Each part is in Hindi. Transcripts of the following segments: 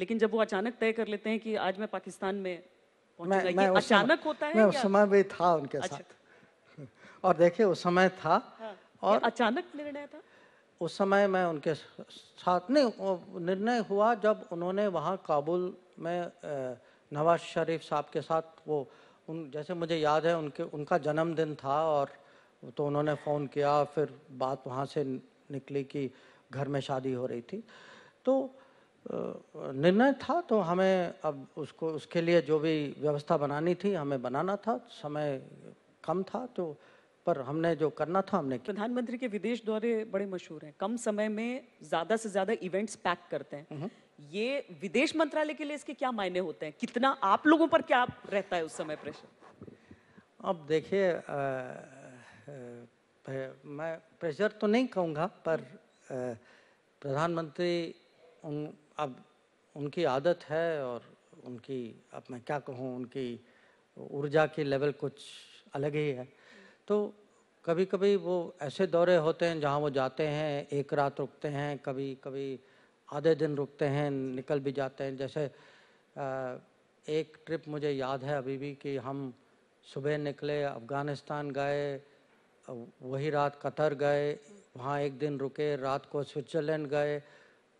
लेकिन जब वो अचानक तय कर लेते हैं कि आज मैं पाकिस्तान में मैं, मैं अचानक होता है मैं उस समय भी था उनके अच्छा। साथ और देखिए उस समय था हाँ। और अचानक निर्णय था उस समय मैं उनके साथ नहीं निर्णय हुआ जब उन्होंने वहाँ काबुल में नवाज शरीफ साहब के साथ वो उन जैसे मुझे याद है उनके उनका जन्मदिन था और तो उन्होंने फ़ोन किया फिर बात वहाँ से निकली कि घर में शादी हो रही थी तो निर्णय था तो हमें अब उसको उसके लिए जो भी व्यवस्था बनानी थी हमें बनाना था समय कम था तो पर हमने जो करना था हमने प्रधानमंत्री के विदेश दौरे बड़े मशहूर हैं कम समय में ज़्यादा से ज़्यादा इवेंट्स पैक करते हैं हम्म। ये विदेश मंत्रालय के लिए इसके क्या मायने होते हैं कितना आप लोगों पर क्या रहता है उस समय प्रेशर अब देखिए मैं प्रेशर तो नहीं कहूँगा पर प्रधानमंत्री उन अब उनकी आदत है और उनकी अब मैं क्या कहूँ उनकी ऊर्जा की लेवल कुछ अलग ही है तो कभी कभी वो ऐसे दौरे होते हैं जहाँ वो जाते हैं एक रात रुकते हैं कभी कभी आधे दिन रुकते हैं निकल भी जाते हैं जैसे एक ट्रिप मुझे याद है अभी भी कि हम सुबह निकले अफ़गानिस्तान गए वही रात कतर गए वहाँ एक दिन रुके रात को स्विट्ज़रलैंड गए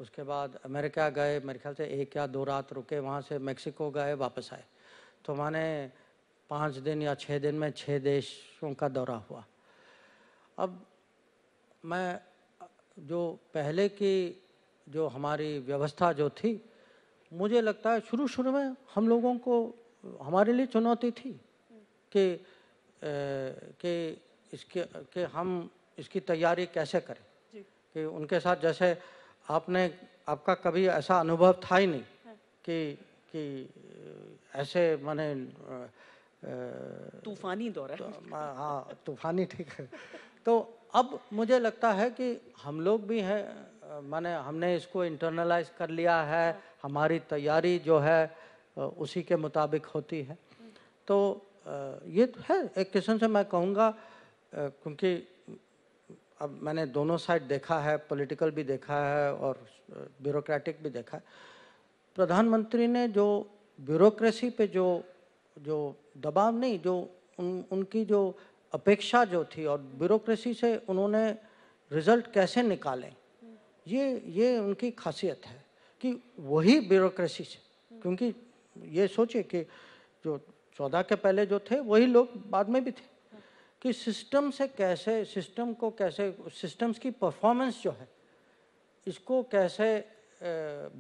उसके बाद अमेरिका गए मेरे ख्याल से एक या दो रात रुके वहाँ से मेक्सिको गए वापस आए तो मैंने पाँच दिन या छः दिन में छः देशों का दौरा हुआ अब मैं जो पहले की जो हमारी व्यवस्था जो थी मुझे लगता है शुरू शुरू में हम लोगों को हमारे लिए चुनौती थी कि कि इसके कि हम इसकी तैयारी कैसे करें कि उनके साथ जैसे आपने आपका कभी ऐसा अनुभव था ही नहीं हाँ। कि कि ऐसे मैंने तूफानी दौर है तो, हाँ तूफानी ठीक है तो अब मुझे लगता है कि हम लोग भी हैं मैंने हमने इसको इंटरनलाइज कर लिया है हाँ। हमारी तैयारी जो है उसी के मुताबिक होती है हाँ। तो ये तो है एक किस्म से मैं कहूँगा क्योंकि अब मैंने दोनों साइड देखा है पॉलिटिकल भी देखा है और ब्यूरोक्रेटिक भी देखा है प्रधानमंत्री ने जो ब्यूरोक्रेसी पे जो जो दबाव नहीं जो उन उनकी जो अपेक्षा जो थी और ब्यूरोक्रेसी से उन्होंने रिजल्ट कैसे निकालें ये ये उनकी खासियत है कि वही ब्यूरोक्रेसी से क्योंकि ये सोचे कि जो चौदह के पहले जो थे वही लोग बाद में भी थे कि सिस्टम से कैसे सिस्टम को कैसे सिस्टम्स की परफॉर्मेंस जो है इसको कैसे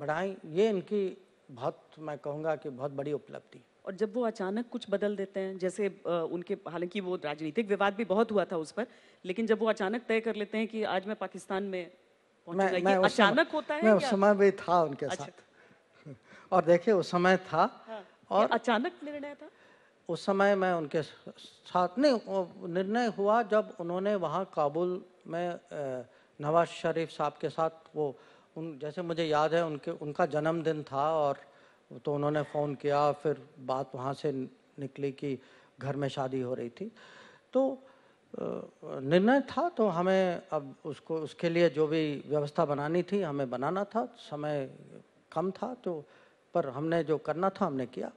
बढ़ाएं ये इनकी बहुत मैं कहूँगा कि बहुत बड़ी उपलब्धि और जब वो अचानक कुछ बदल देते हैं जैसे उनके हालांकि वो राजनीतिक विवाद भी बहुत हुआ था उस पर लेकिन जब वो अचानक तय कर लेते हैं कि आज मैं पाकिस्तान में मैं, मैं अचानक होता है मैं उस समय भी था उनके अच्छा। साथ और देखिए उस समय था हाँ, और अचानक निर्णय था उस समय मैं उनके साथ नहीं निर्णय हुआ जब उन्होंने वहाँ काबुल में नवाज शरीफ साहब के साथ वो उन जैसे मुझे याद है उनके उनका जन्मदिन था और तो उन्होंने फ़ोन किया फिर बात वहाँ से निकली कि घर में शादी हो रही थी तो निर्णय था तो हमें अब उसको उसके लिए जो भी व्यवस्था बनानी थी हमें बनाना था समय कम था तो पर हमने जो करना था हमने किया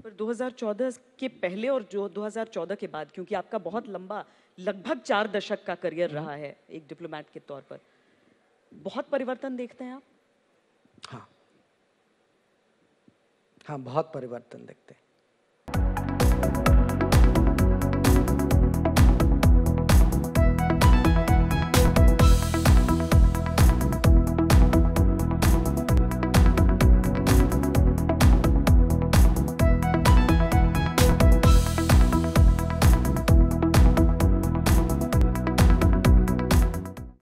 पर 2014 के पहले और जो 2014 के बाद क्योंकि आपका बहुत लंबा लगभग चार दशक का करियर रहा है एक डिप्लोमेट के तौर पर बहुत परिवर्तन देखते हैं आप हाँ हाँ बहुत परिवर्तन देखते हैं